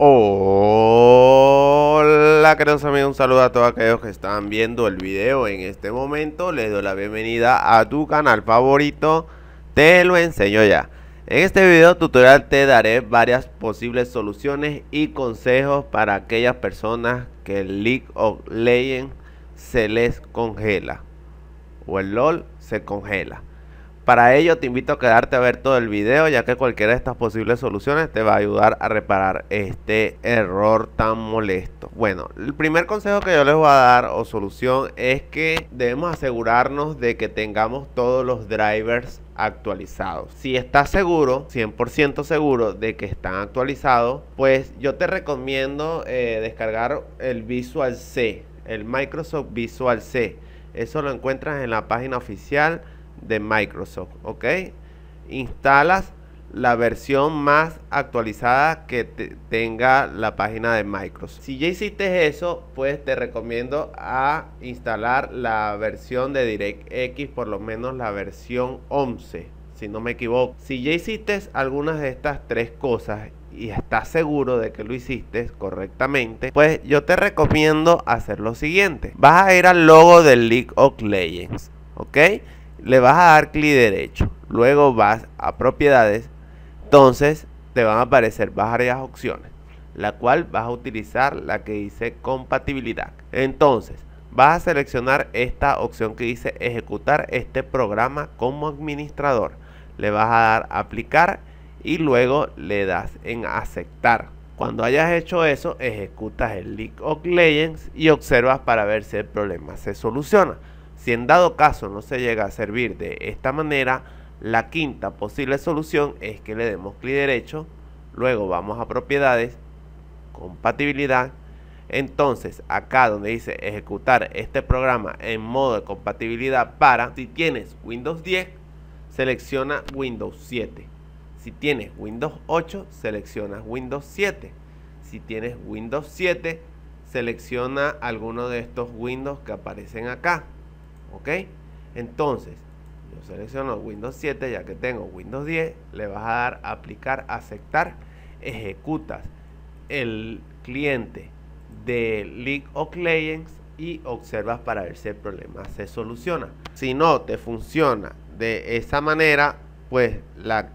Hola queridos amigos, un saludo a todos aquellos que están viendo el video en este momento Les doy la bienvenida a tu canal favorito, te lo enseño ya En este video tutorial te daré varias posibles soluciones y consejos para aquellas personas que el League of Legends se les congela O el LOL se congela para ello te invito a quedarte a ver todo el video ya que cualquiera de estas posibles soluciones te va a ayudar a reparar este error tan molesto. Bueno, el primer consejo que yo les voy a dar o solución es que debemos asegurarnos de que tengamos todos los drivers actualizados. Si estás seguro, 100% seguro de que están actualizados, pues yo te recomiendo eh, descargar el Visual C, el Microsoft Visual C. Eso lo encuentras en la página oficial de Microsoft, ¿ok? Instalas la versión más actualizada que tenga la página de Microsoft. Si ya hiciste eso, pues te recomiendo a instalar la versión de DirectX, por lo menos la versión 11, si no me equivoco. Si ya hiciste algunas de estas tres cosas y estás seguro de que lo hiciste correctamente, pues yo te recomiendo hacer lo siguiente. Vas a ir al logo del League of Legends, ¿ok? le vas a dar clic derecho, luego vas a propiedades, entonces te van a aparecer varias opciones, la cual vas a utilizar la que dice compatibilidad. Entonces, vas a seleccionar esta opción que dice ejecutar este programa como administrador. Le vas a dar aplicar y luego le das en aceptar. Cuando hayas hecho eso, ejecutas el League of Legends y observas para ver si el problema se soluciona. Si en dado caso no se llega a servir de esta manera, la quinta posible solución es que le demos clic derecho, luego vamos a propiedades, compatibilidad, entonces, acá donde dice ejecutar este programa en modo de compatibilidad para, si tienes Windows 10, selecciona Windows 7. Si tienes Windows 8, selecciona Windows 7. Si tienes Windows 7, selecciona alguno de estos Windows que aparecen acá. ¿ok? Entonces, yo selecciono Windows 7, ya que tengo Windows 10, le vas a dar aplicar, aceptar, ejecutas el cliente de League of Legends y observas para ver si el problema se soluciona. Si no te funciona de esa manera, pues la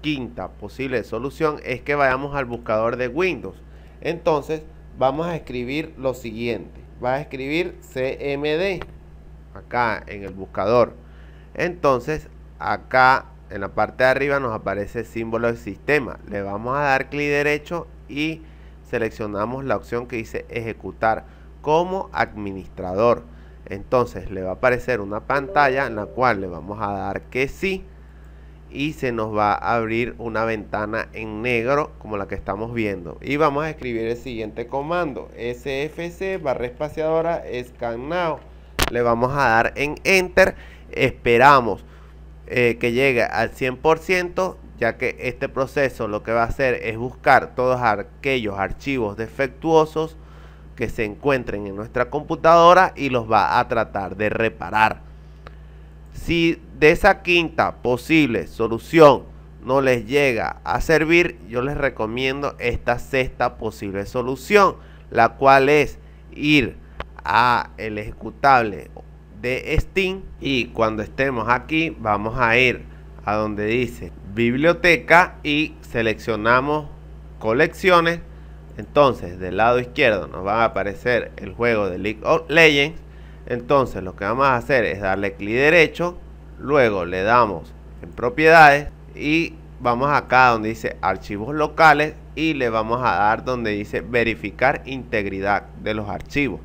quinta posible solución es que vayamos al buscador de Windows. Entonces, vamos a escribir lo siguiente. Vas a escribir CMD acá en el buscador. Entonces acá en la parte de arriba nos aparece el símbolo del sistema. Le vamos a dar clic derecho y seleccionamos la opción que dice ejecutar como administrador. Entonces le va a aparecer una pantalla en la cual le vamos a dar que sí y se nos va a abrir una ventana en negro como la que estamos viendo. Y vamos a escribir el siguiente comando, sfc barra espaciadora scan now le vamos a dar en enter esperamos eh, que llegue al 100% ya que este proceso lo que va a hacer es buscar todos aquellos archivos defectuosos que se encuentren en nuestra computadora y los va a tratar de reparar. Si de esa quinta posible solución no les llega a servir, yo les recomiendo esta sexta posible solución, la cual es ir a el ejecutable de Steam y cuando estemos aquí vamos a ir a donde dice biblioteca y seleccionamos colecciones entonces del lado izquierdo nos va a aparecer el juego de League of Legends entonces lo que vamos a hacer es darle clic derecho luego le damos en propiedades y vamos acá donde dice archivos locales y le vamos a dar donde dice verificar integridad de los archivos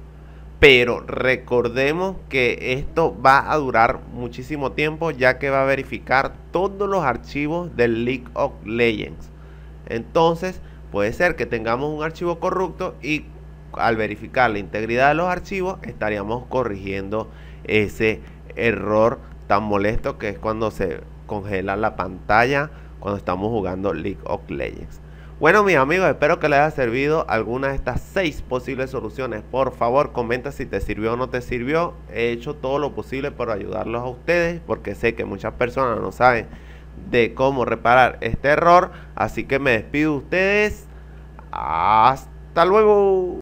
pero recordemos que esto va a durar muchísimo tiempo ya que va a verificar todos los archivos del League of Legends. Entonces puede ser que tengamos un archivo corrupto y al verificar la integridad de los archivos estaríamos corrigiendo ese error tan molesto que es cuando se congela la pantalla cuando estamos jugando League of Legends. Bueno mis amigos, espero que les haya servido alguna de estas seis posibles soluciones. Por favor, comenta si te sirvió o no te sirvió. He hecho todo lo posible por ayudarlos a ustedes porque sé que muchas personas no saben de cómo reparar este error. Así que me despido de ustedes. Hasta luego.